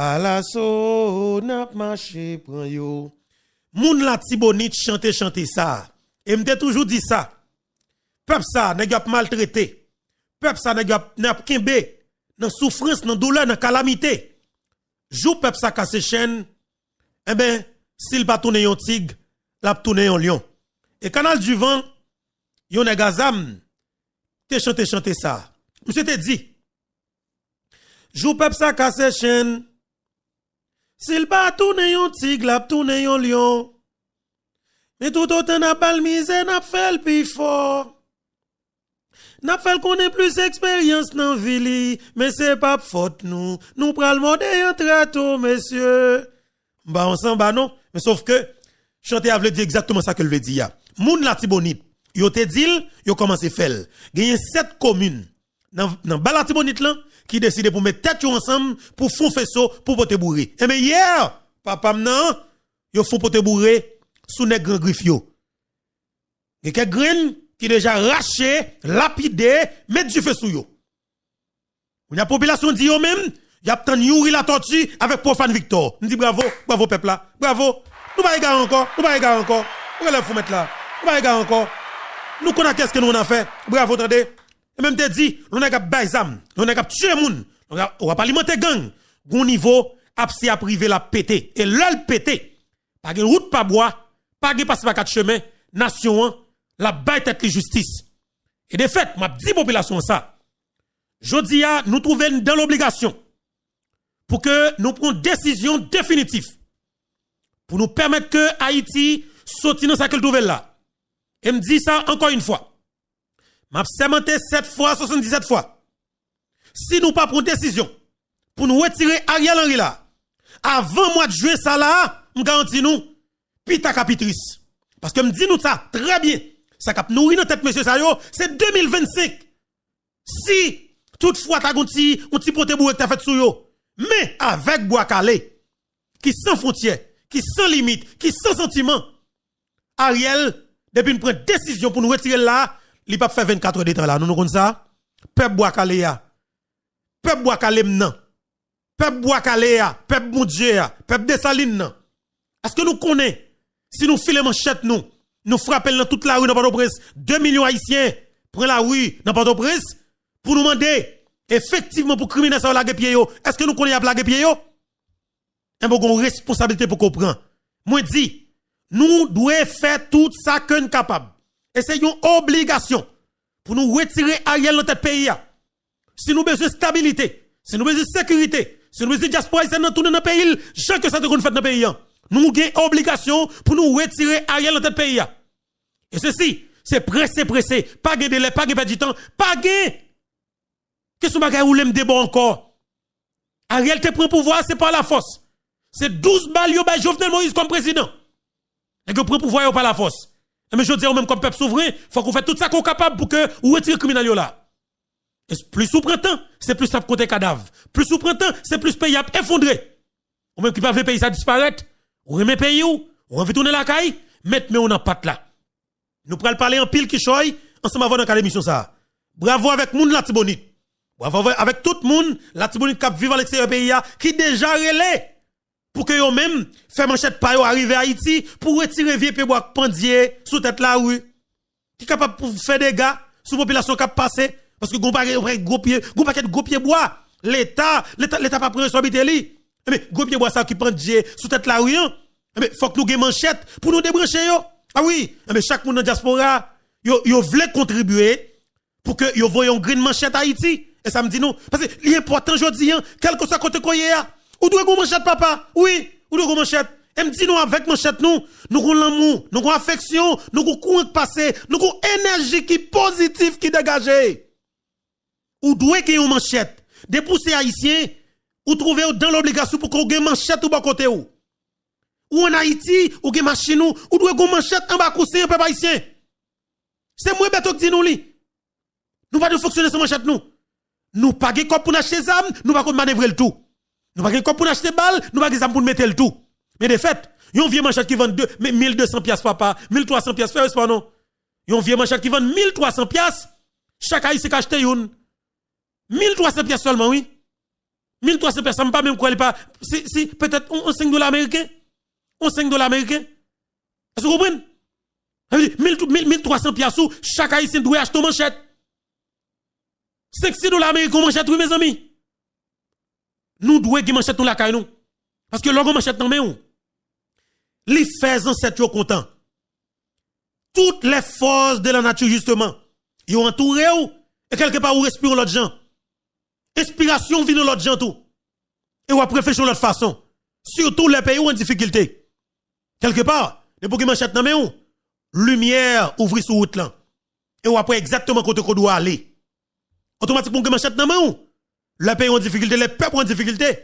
À la so, n'a marché, yo. Moun la tibonit chante, chante ça. Et m'te toujours dit ça. Peuple ça, n'est pas maltraité. Peuple ça, n'est pas kembe. Dans souffrance, dans douleur, dans calamité. Jou peuple ça casse chaîne. Eh ben, s'il pas tourner yon tigre, l'a tourner yon lion. Et canal du vent, yon nèg te chante, chante ça. Monsieur dit, jou peuple ça casse chaîne. S'il pas tourné un tigre, l'a tourne yon lion. Mais tout autant n'a pas le misé, n'a fait le plus fort. N'a fait qu'on plus expérience dans la ville, mais c'est pas faute nous. Nous pral modé un trato, messieurs. Bah, on s'en bat non. Mais sauf que, chanter a dit dire exactement ça que le veut dire. Moun la tibonite, yo te dit, yo à faire. Gen sept communes. Dans, dans Tibonite, là, qui décide pour mettre tête ensemble pour un faisceau pour te bourré. Et eh mais hier, papa m'nan, yo font te bourré sous les grand Il y Et quelques graines qui déjà raché, lapidé, mettre du feu yo. la population dit yo même, y a tant Yuri la tortue avec profane Victor. On dit bravo, bravo peuple là, bravo. Nous pas égaré encore, nous pas égaré encore. On va le mettre là? Nous pas égaré encore. Nous connaissons qu'est-ce que nous on a fait. Bravo, attendez. Et même te dit, l'on a cap baisam, l'on a gagné tuer moun, on va pas alimenter gang. Gon niveau, absi a privé la pété. Et l'ol pété, pas de route pas bois, pas de passe par quatre chemins, nation, la bête tête la justice. Et de fait, m'a petite population ça. dis à nous trouver dans l'obligation pour que nous prenions décision définitive pour nous permettre que Haïti sorte dans sa nouvelle là. Et me dit ça encore une fois m'a cimenté 7 fois, 77 fois. Si nous pas prenons décision pour nous retirer Ariel Henry là, avant mois de jouer ça là, me garantis nous, pita capitrice. Parce que me dit nous ça très bien. Ça cap nourri notre tête monsieur Sayo, c'est 2025. Si toutefois t'as un petit que t'as fait sur yo, mais avec bois calé qui sans frontières, qui sans limites, qui sans sentiments. Ariel, depuis une décision pour nous retirer là, li pas fait 24 heures de temps là, nous nous connaissons? ça. Peuple bois calé ya. Peuple bois calé nan. Peuple bois calé ya, Dieu Dessaline nan. Est-ce que nous connaissons si nous filons manchette nous, nous frappons dans toute la rue dans Port-au-Prince, 2 millions haïtiens prennent la rue dans Port-au-Prince pour nous demander effectivement pour criminels ça la yo. Est-ce que nous connaissons la pied yo? Un eh ben, bon responsabilité pour comprendre. Moi dis, nous devons faire tout ça que nous sommes capables et c'est une obligation pour nous retirer Ariel dans notre pays. Si nous besoin de stabilité, si nous besoin de sécurité, si nous besoin de diaspora, c'est dans tout notre pays, chaque que ça te fait dans pays. Nous avons obligation pour nous retirer Ariel dans notre pays. Et ceci, c'est pressé, pressé. Pas de délai, pas de temps, pas de... Qu'est-ce que vous avez me encore? Ariel te prend pouvoir, c'est pas la force. C'est 12 balles yo ben, Jovenel Moïse comme président. Et que prend pouvoir pas la force. Mais je dis, même comme peuple souverain, faut qu'on fasse tout ça qu'on est capable pour que vous retirez les criminels là. Et plus sous printemps, c'est plus ça côté cadavre. Plus sous printemps, c'est plus pays effondré. Ou même qui pas le pays ça disparaître. Ou remet pays où? On veut tourner la caille? Mettre mais on en patte là. Nous prenons parler en pile qui choye, ensemble avant dans l'émission ça. Bravo avec moun la tibonite. Bravo avec tout monde la tibonite qui vivre à l'extérieur pays qui déjà relais pour que eux même fait manchette pa yo arriver à Haïti pour retirer vieux pébois pendier sous tête la rue qui capable pour faire des gars sous population qui passer parce que gon paquet gros pied gon de gros pied bois l'état l'état l'état pas prendre de li eh mais gros pied bois ça qui pendier sous tête la rue hein. eh mais faut que nous gagne manchette pour nous débrancher yo ah oui eh mais chaque monde dans diaspora yo yo voulait contribuer pour que yo voyons green manchette à Haïti et ça me dit non parce que l'important jodi hein quel que soit côté koyé ou doit qu'on manchette, papa? Oui, ou doit qu'on manchette? Et me dit nous avec manchette nous, nous avons l'amour, nous avons affection, nous avons courant passé, nous avons énergie qui positive qui dégage. Ou doit qu'il y ait manchette. Des poussés haïtiens, ou trouver dans l'obligation pour qu'on ait manchette ou pas côté ou. Ou en Haïti, ou gen machine ou, ou doit qu'on manchette en bas coussin, peu haïtien. C'est moi bête qui dit nous li. Nous pas de fonctionner sans manchette nous. Nous pas de pour acheter des nous pas manœuvrer le tout. Nous pas quoi pour acheter balle, nous pas ça pour mettre le tout. Mais de fait, yon vieux manchette qui vend 1200 piastres, papa, 1300 pièces c'est pas non. Yon vieux manchette qui vend 1300 piastres, chaque haïtien acheté une. 1300 piastres seulement oui. 1300 piastres, ça me pas même quoi pas si, si peut-être 5 dollars On 5 dollars américains. Est-ce que vous comprenez 1300 piastres, chaque haïtien doit acheter manchette. 5 6 dollars américains manchette oui mes amis nous devons gagner manchette la caille nous. Parce que l'on manchette dans nous. Les faits en yon content. Toutes les forces de la nature, justement, ils ont entouré ou, et quelque part, vous respirez l'autre gens. Inspiration vient de l'autre gens tout. Et vous fait de l'autre façon. Surtout les pays où en difficulté. Quelque part, les pour manchette dans nous, lumière ouvre sur route là. Et vous après exactement côté qu'on doit aller. Automatiquement, vous manchette dans ou. Le pays en difficulté, le peuple en difficulté.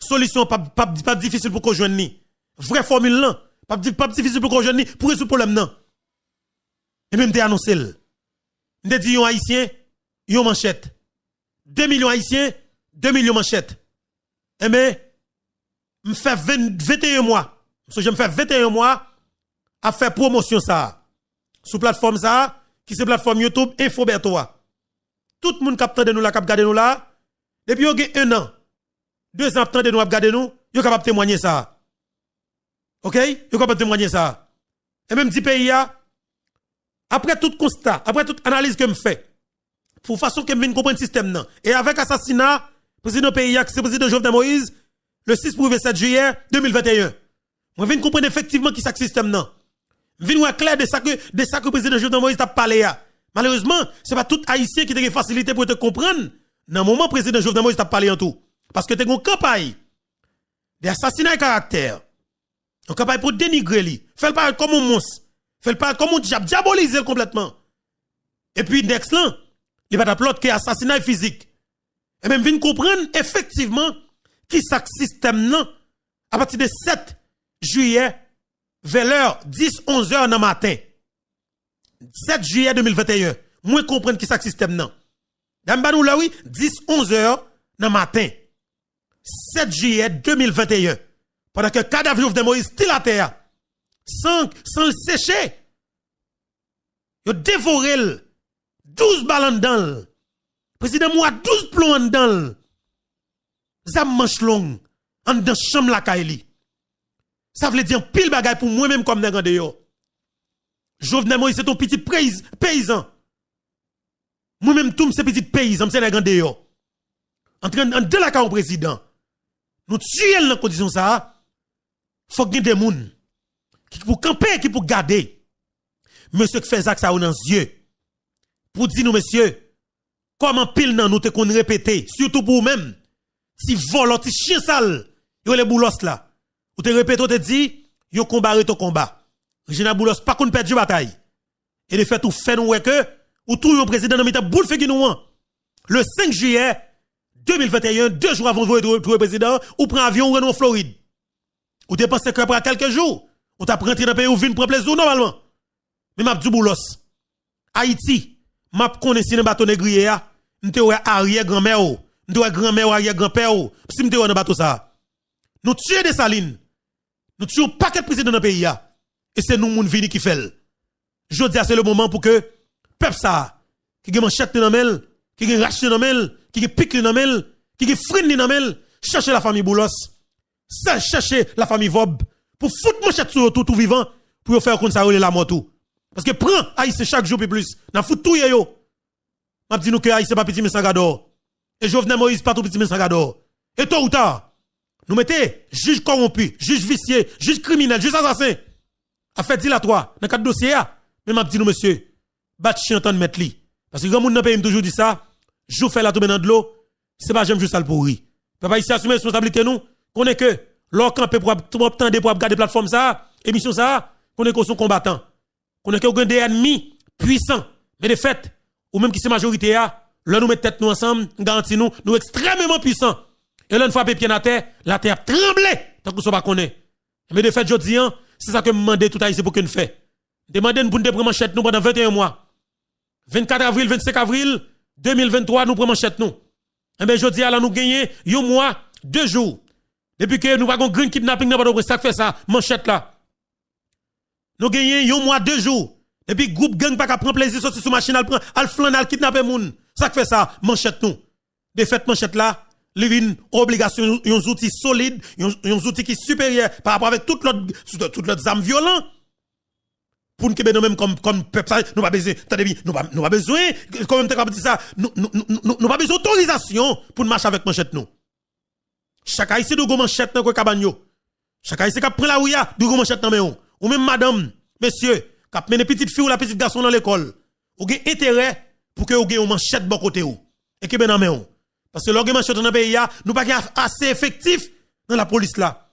Solution pas pas difficile pour qu'on joigne ni. Vraie formule là, pas pas difficile pour qu'on joigne ni pour résoudre problème non. Et même des annoncé. des dit yon haïtien, yon manchette. 2 millions haïtiens, 2 millions manchettes. Et eh mais ben, me fait 21 mois. je me fais 21 mois à faire promotion ça. Sous plateforme ça, qui c'est plateforme YouTube Info Tout le monde capte de nous là, garder nous là depuis vous avez un an, deux ans, de nous regarder nous, vous capable de témoigner ça. OK Vous capable de témoigner ça. Et même si pays après tout constat, après toute analyse que me fait, pour façon que je comprendre le système non. Et avec assassinat président pays c'est président Jovenel Moïse le 6 pour 7 juillet 2021. Je viens comprendre effectivement qui le système Je Viens voir clair de ça que de que président Jovenel Moïse a parlé Malheureusement, ce n'est pas tout haïtien qui a facilité pour te comprendre dans le moment le président Jovenel Moïse t'a parlé en tout, parce que tu as une campagne d'assassinat de caractère, une campagne pour dénigrer lui, le pas comme un monstre, le pas comme un diable, diaboliser complètement. Et puis, next là, il va qui que assassinat physique. Et même, venir comprendre effectivement qui ce système là, à partir de 7 juillet, vers l'heure 10, 11 heures dans matin. 7 juillet 2021, moi comprendre qui ce système là. Damba là oui, 10 11 heures dans matin. 7 juillet 2021. Pendant que cadavre de Moïse Est à terre. Sans sans le sécher. Yo dévoré 12 balles dedans Président moi 12 plombs dedans. Zam manche long en dans chambre la Kaili. Ça veut dire pile bagaille pour moi même comme gande yo. Jovenel Moïse c'est ton petit paysan. Moi-même, tout ces petits pays, en Sénégal, dehors. En train de la au président. Nous tuer dans la condition ça. Faut que des gens qui pour camper, qui pour garder. Monsieur qui fait ça, ça dans les yeux. Pour dire nous, monsieur, comment pile nan, nous te qu'on répéter, surtout pour vous-même. Si volant, si chien sale, yo les boulos là. Ou te répétez, vous te dit, yo combat, ton combat. Regina Boulos, pas qu'on perd du bataille. Et le fait, tout fait nous que, ou tout un président dans le boule fait nous hein. Le 5 juillet 2021, deux jours avant de trouver président, ou prend avion ou en Floride. Ou dépense que après quelques jours, Ou t'a rentré dans le pays ou vient prendre plaisir normalement. Mais m'a du boulos. Haïti, m'a connais dans bateau négrier, hein. m'te ouais arrière oh. grand-mère, m'te grand-mère arrière grand-père, oh. si m'te ouais dans bateau ça. Nous tuons des salines. Nous tuons pas paquet président dans le pays hein. Et c'est nous moun vini qui fait. Je dis c'est le moment pour que peuple ça, qui a manchette dans mel, qui a rachet dans qui a pique dans mel, qui a frine dans mel, cherchez la famille Boulos, cherchez la famille Vob, pour foutre manchette sur tout, tout vivant, pour faire contre ça la mort tout. Parce que prend Haïti chaque jour plus plus, n'a fout tout yo. M'a dit nous que Haïti pas petit mais sangador. Et Jovenel Moïse pas tout petit mais Et tôt ou tard, nous mettez juge corrompu, juge vicier juge criminel, juge assassin. A fait toi dans quatre dossiers. Ah. Mais m'a dit nous monsieur, bat chien de mettre li. Parce que quand monde nan pays toujours dit ça, je fais la tomber dans de l'eau, c'est pas j'aime juste ça le pourri. Papa ici assumer responsabilité nous, qu'on est que l'orcan peut pour obtenir pour garder plateforme ça, émission ça, qu'on est que son combattant. Qu'on est que des ennemis puissants, mais de fait ou même qui c'est majorité a, ah, là nous met tête nous ensemble, garantit nous, nous extrêmement puissants. Et là nous frappe pied à terre, la terre tremble. tant que ne pas connaît. Mais de fait je dis hein, c'est ça que me tout à l'heure pour qu'on fait. Demandez nous pour nous prendre nous pendant 21 mois. 24 avril, 25 avril 2023, nous prenons manchette nous. Eh bien, je dis, nous gagnons un mois, deux jours. Depuis que nous avons green kidnapping dans le ça fait ça, manchette là. Nous gagnons un mois, deux jours. Depuis groupe gang pas prendre plaisir sur sous machine, elle prend, elle flan, elle kidnapper moun. Ça fait ça, manchette nous. De fait, manchette là, il une obligation, un outil solide, un outil qui est supérieur par rapport avec toutes l'autre, toutes l'autre armes violentes pour nous eh nous même comme comme peuple nous pas besoin nous pas nous pas besoin comme on capable ça nous nous nous pas besoin d'autorisation pour marcher avec manchette nous chaque haïtien de manchette dans cabagno chaque ici qui prend la ouya de manchette dans maison ou même madame monsieur qui a une petite fille ou la petite garçon dans l'école ou gain intérêt pour que ou gain manchette bon côté ou et que ben dans maison parce que l'orgue manchette dans pays nous pas assez effectif dans la police là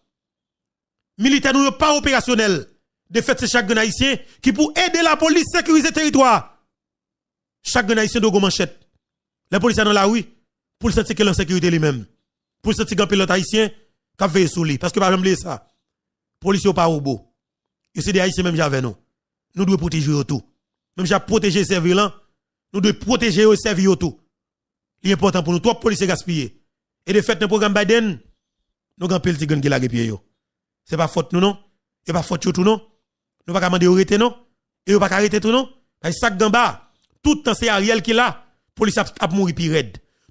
militaire nous pas opérationnel de fait, c'est chaque Haïtien qui pour aider la police sécuriser le territoire. Chaque Haïtien doit manchette. Les policiers dans la rue pour sentir que sécurité lui-même. Pour sentir qu'un pilote haïtien qui veille sur lui. Parce que par exemple, ça. Policiers pas au bout. Et c'est des haïtiens même j'avais nous. Nous devons protéger tout. Même j'ai protéger les violents nous devons protéger les Ce tout. C'est important pour nous trois policiers gaspillés. Et de fait, dans le programme Biden, nous avons petit tigre qui la Ce C'est pas faute nous non? n'est pas faute tout non? Nous pas demander arrêter non. Et nous pas arrêter tout non. Parce sac d'en bas, tout le temps c'est Ariel qui est là, police a, mourir plus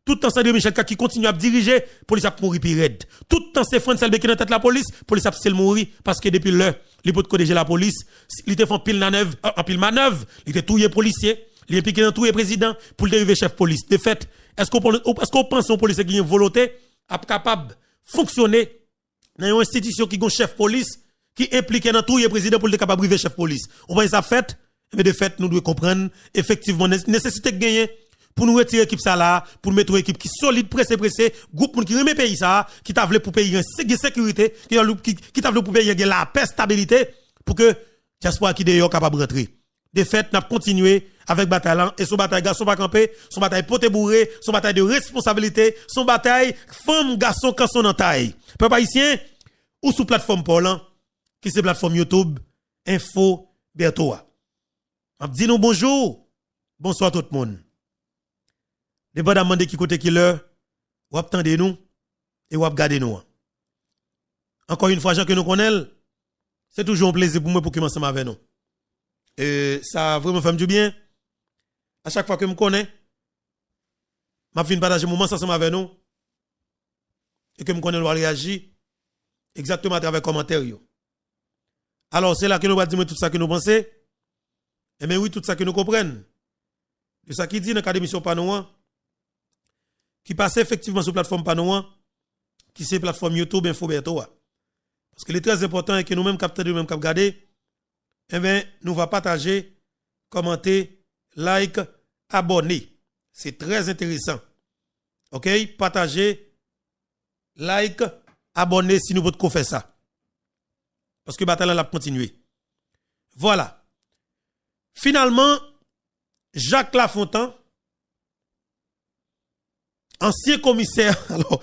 Tout le temps c'est Michel qui continue à diriger, police a mourir puis Tout le temps c'est France Selbe qui est dans tête la police, police a mourir parce que depuis l'heure, il potes corriger la police, ils te font pile manœuvre, en pile manœuvre, ils te touillent policiers, policier, il dans tout le président pour le dériver chef police. De fait, est-ce qu'on qu'on pense un policier qui a une volonté capable de fonctionner dans une institution qui a un chef police qui impliquait dans tout le président pour le capable river chef police. On pense ça fait, mais de fait, nous devons comprendre effectivement nécessité de gagner pour nous retirer l'équipe ça là, pour mettre une équipe qui solide, pressée, pressée, groupe qui remet pays ça, qui t'a pour payer une sécurité, qui t'a pour payer la paix, stabilité, pour que soit qui d'ailleurs capable de rentrer. De fait, n'a continué avec bataille et son bataille garçon pas camper, son bataille poté bourré, son bataille de responsabilité, son bataille femme garçon quand son en taille. Peuple haïtien ou sous plateforme Paul, hein, qui c'est plateforme YouTube Info Bertoa. On dit nous bonjour. Bonsoir tout le monde. Dépendamment de qui côté qui l'heure, ou attendez nous et ou regardez nous. Encore une fois, gens que nous connaissons, c'est toujours un plaisir pour moi pour commencer avec nous. Et ça vraiment fait du bien. À chaque fois que je me connais, je une partager moment ensemble avec nous et que me connais le réagir exactement à travers les commentaires. Alors c'est là que nous allons dire tout ça que nous pensons. Et eh bien oui, tout ça que nous comprenons. De ça qui dit dans sur Panouan, qui passe effectivement sur la plateforme Panouan, qui c'est plateforme YouTube Infoberto. Parce que le très important est que nous-mêmes capteurs, nous-mêmes regarder eh bien, nous allons partager, commenter, like, abonner. C'est très intéressant. OK? Partager, like, abonner si nous pouvons faire ça. Parce que bataille a continué. Voilà. Finalement, Jacques Lafontaine, ancien commissaire, alors,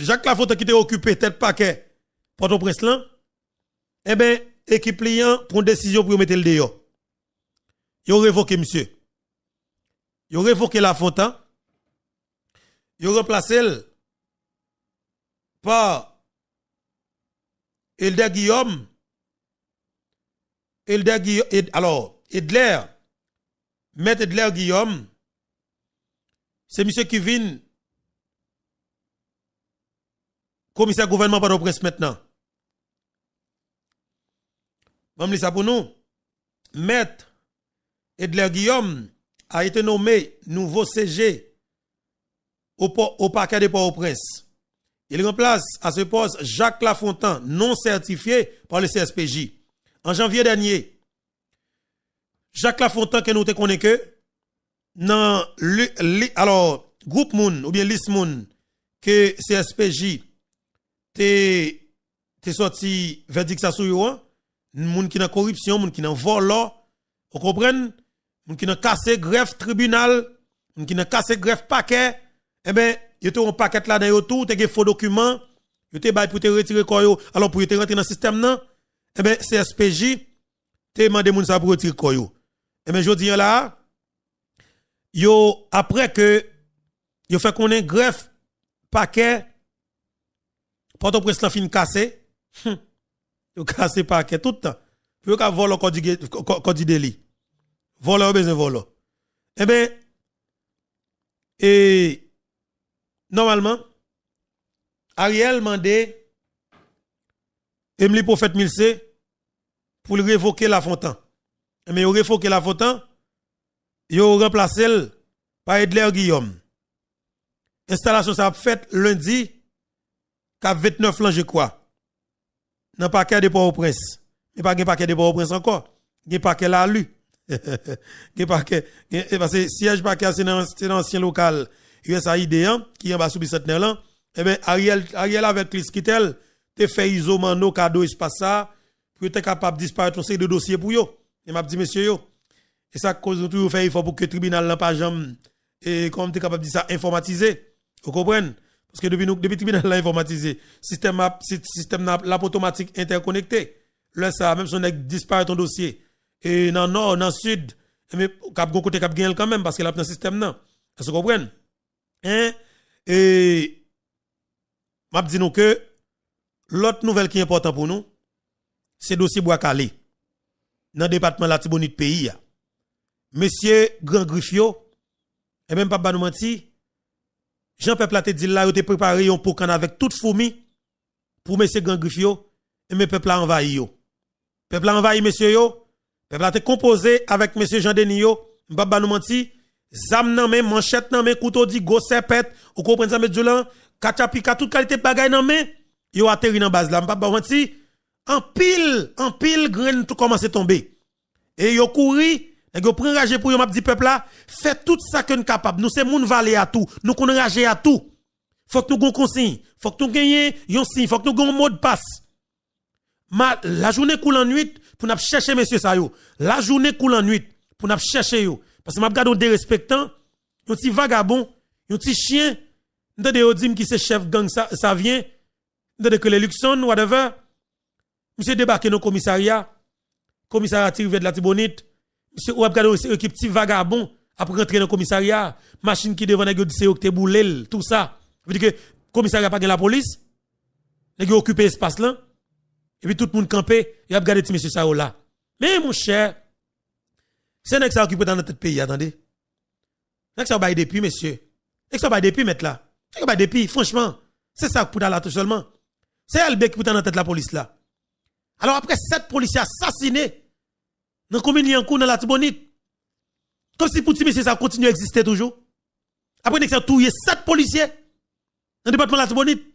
Jacques Lafontaine qui était occupé tête paquet, Port-au-Prince là, eh bien, équipe client prend décision pour mettre le dehors. Ils ont révoqué monsieur. Ils ont révoqué Lafontaine. Ils ont remplacé par Elder Guillaume alors, Edler, Maître Edler Guillaume, c'est monsieur qui commissaire gouvernement par presse maintenant. Même ça pour nous. Maître Edler Guillaume a été nommé nouveau CG au, au parquet de port prince Il remplace à ce poste Jacques Lafontaine, non certifié par le CSPJ. En janvier dernier, Jacques Lafontaine, que nous te connaissons que, dans le, alors, groupe Moun, ou bien List Moun, que CSPJ, te, sorti verdict ça sur yon, hein. moun qui n'a corruption, moun qui n'a vol, vous comprenez? Moun qui n'a cassé greffe tribunal, moun qui n'a cassé greffe paquet, eh ben, yon te un paquet là dans yon tout, te un faux documents, yon te bay pour te retirer quoi alors pour te rentrer dans le système non? eh bien, CSPJ, te demandé moun sa pour retirer koyo. Eh bien, je dis là, yo, après que, yo fait qu'on ait greffe, paquet, porte presse la fin cassé, hum, yo cassé paquet tout le temps. yo ka volo kodi deli. Volo ou besoin volo. Eh bien, et, normalement, Ariel mandé, et le prophète Milse pour le révoquer la fontaine. Mais il révoqué la fontaine, il remplacé par Edler Guillaume. Installation ça a fait lundi, 29 ans, je crois. Dans le paquet de Port-au-Prince. Mais pas de paquet de Port-au-Prince encore. Il paquet là, lu Il paquet, parce que siège paquet, c'est un ancien local USAID, hein, qui est en bas sous le centenaire là. Eh bien, Ariel, Ariel avec Chris Kittel, te fait isomano, nos cadeaux espace ça pour être capable de disparaître ton série de dossiers pour yo et m'a dit monsieur yo et ça cause tout fait il faut pour que le tribunal n'a pas jamais et comme tu capable de dire ça informatisé. vous comprenez parce que depuis nous depuis tribunal l'a informatisé système a, système l'a automatique interconnecté là ça même si on a ton dossier et dans nord dans sud mais cap côté cap gagner quand même parce que a un système non vous comprenez hein et m'a dit nous que L'autre nouvelle qui est importante pour nous, c'est le dossier Bois Calais, dans le département de la Tibonite pays. Monsieur Grand Griffio, et même pas nous mentir, jean pierre a dit là, il a préparé un pokan avec toute fourmi pour monsieur Grand Griffio, et mes peuple a envahi. Peuple a envahi, monsieur yo. Peuple a été composé avec monsieur Jean Denis yo. pas nous mentir, zam nan men, manchette nan men, couteau dit, go serpette, ou comprenez ça, mais du toute qualité de bagaille nan men yo atterri dans base là, m'pa pas menti, en pile, en pile grain tout commencé à tomber. Et yo couri, ont yo prend rage pour yo m'a dit peuple là, fait tout ça que nous capable. Nous c'est moun valer à tout, nous kon rage à tout. Faut que nous gon consigne, faut que nous gagnions yon signe, faut que nous gon mot de passe. la journée coule en nuit pour nous chercher monsieur ça yo. La journée coule en nuit pour nous chercher yo. Parce que m'a regardé des respectants, yon petit vagabond, yon petit chien, de yo dit qui c'est chef gang ça, ça vient de que les Luxon, whatever. Monsieur débarqué dans le commissariat. Commissariat tiré de la Tibonite. Monsieur, ou regardé aussi équipe petit vagabond. Après rentrer dans le commissariat. Machine qui devant les gars, c'est octeboulel. Tout ça. Vous dire que commissariat pas de la police. Les gars occupé l'espace là. Et puis tout le monde campé. Et a regardé monsieur ça oh, là. Mais mon cher, c'est un ça occupé dans notre pays, attendez. Nèg ça bail depuis monsieur. Nèg ça bail depuis mettre là. bail depuis franchement. C'est ça pour là tout seulement. C'est elle qui est en tête de la police là. Alors après sept policiers assassinés dans la commune Liancourt, dans la Tibonite, comme si pour monsieur ça continue à exister toujours. Après, nous avons tué sept policiers dans le département de la Tibonite.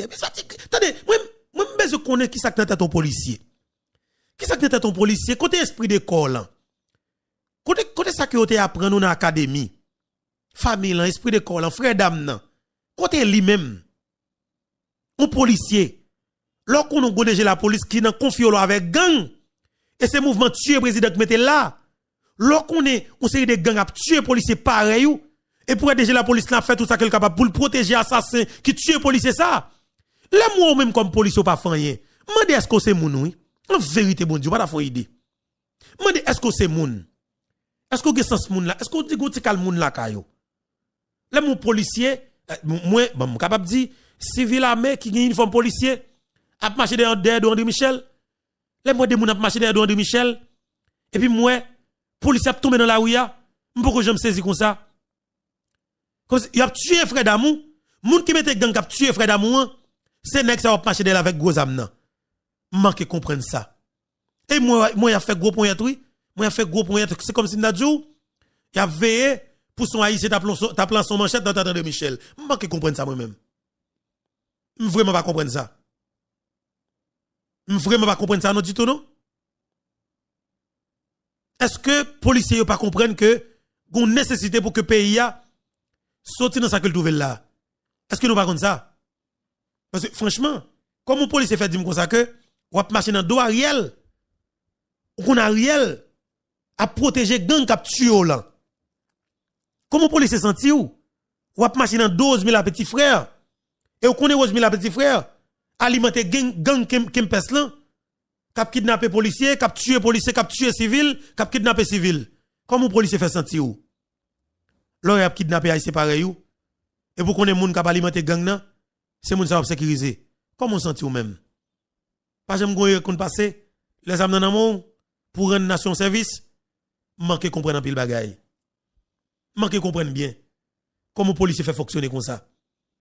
Attendez, moi, moi, je connais qui ça dans ton policier. Qui ça dans ton policier? Côté esprit d'école, hein. côté, côté ça que vous appris dans l'académie, famille, hein, esprit d'école, hein, frère d'âme, côté lui-même. Mon policier, lorsqu'on a dirigé la police qui n'a confié avec gang, et ce mouvement tuer président qui mettez là, lorsqu'on est série de gangs à tuer policier pareil, et pour déjà la police n'a fait tout ça qu'elle capable pour protéger assassin qui tue policier ça. Là, moi même comme policier pas rien. Mande est-ce que c'est mon oui? En vérité bon Dieu, pas la idée. Mande est-ce que c'est moun? Est-ce que sens moun là? Est-ce que dit c'est calme moun là kayo? Les mon policier euh, moi bon capable dire civil armé qui gagne uniforme policier, a marché derrière de Michel. Les mois de moun a marché derrière de Michel. Et puis moi, policier a tombé dans la rue, pourquoi je me saisis comme ça? Il a tué frère d'amour. Moun qui mette gang a tué frère d'amour, hein. c'est nèg ça a marché derrière avec gros âme Manque comprendre ça. Et moi, moi, a fait gros point oui. Moi, a fait gros point C'est comme si n'a dit, il a veillé pour son haïtien, ta plan son manchette dans ta de Michel. Manque comprendre ça moi-même. Je vraiment pas comprendre ça. Je vraiment pas comprendre ça, non, du tout, non? Est-ce que les policiers ne comprennent que vous nécessité pour que le pays sorte dans sa culture là? Est-ce que nous ne comprenons pas ça? Parce que franchement, comment les policiers fait dire comme ça que on marcher dans dos Ariel, ou qu'on Ariel à protéger gang ont tué là? Comment les policiers sentir ou? On machine dans 12 000 petits frères et vous connaissez Rosemille, la petit frère, alimenter gang, gang Kempes là, cap kidnapper policier, cap tuer policier, cap tuer civil, cap kidnapper civil. Comment policier fait sentir ou? L'on a kidnappé haïtien pareil ou? Et vous connaissez moun qui alimenter gang là, c'est moun ça sécuriser. Comment sentir ou même? Pas j'aime gon qu'on passer les amis dans mon pour rendre nation service, manquer comprendre pile bagaille. Manquer comprendre bien comment policier fait fonctionner comme ça.